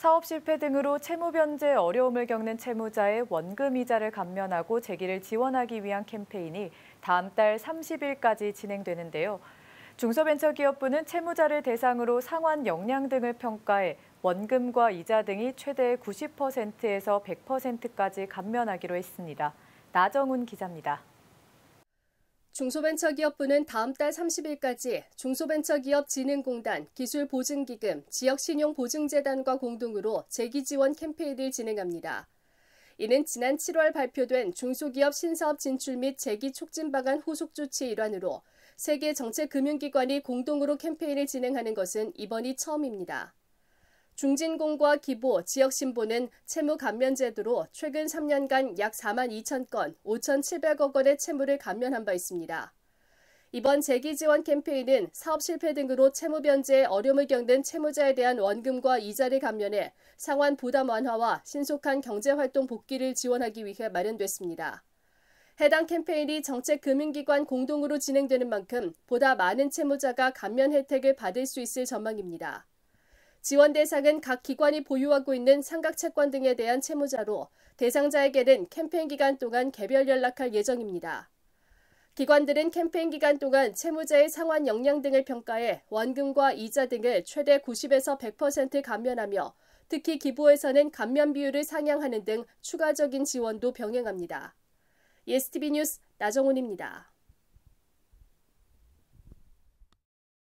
사업 실패 등으로 채무 변제 어려움을 겪는 채무자의 원금 이자를 감면하고 재기를 지원하기 위한 캠페인이 다음 달 30일까지 진행되는데요. 중소벤처기업부는 채무자를 대상으로 상환 역량 등을 평가해 원금과 이자 등이 최대 90%에서 100%까지 감면하기로 했습니다. 나정훈 기자입니다. 중소벤처기업부는 다음 달 30일까지 중소벤처기업진흥공단, 기술보증기금, 지역신용보증재단과 공동으로 재기지원 캠페인을 진행합니다. 이는 지난 7월 발표된 중소기업 신사업 진출 및 재기 촉진 방안 후속 조치 일환으로 세계 정책 금융기관이 공동으로 캠페인을 진행하는 것은 이번이 처음입니다. 중진공과 기보, 지역신보는 채무 감면제도로 최근 3년간 약 4만 2천 건, 5,700억 원의 채무를 감면한 바 있습니다. 이번 재기 지원 캠페인은 사업 실패 등으로 채무 변제에 어려움을 겪는 채무자에 대한 원금과 이자를 감면해 상환 부담 완화와 신속한 경제 활동 복귀를 지원하기 위해 마련됐습니다. 해당 캠페인이 정책 금융기관 공동으로 진행되는 만큼 보다 많은 채무자가 감면 혜택을 받을 수 있을 전망입니다. 지원 대상은 각 기관이 보유하고 있는 상각채권 등에 대한 채무자로 대상자에게는 캠페인 기간 동안 개별 연락할 예정입니다. 기관들은 캠페인 기간 동안 채무자의 상환 역량 등을 평가해 원금과 이자 등을 최대 90에서 100% 감면하며 특히 기부에서는 감면 비율을 상향하는 등 추가적인 지원도 병행합니다. 예스티비 뉴스 나정훈입니다.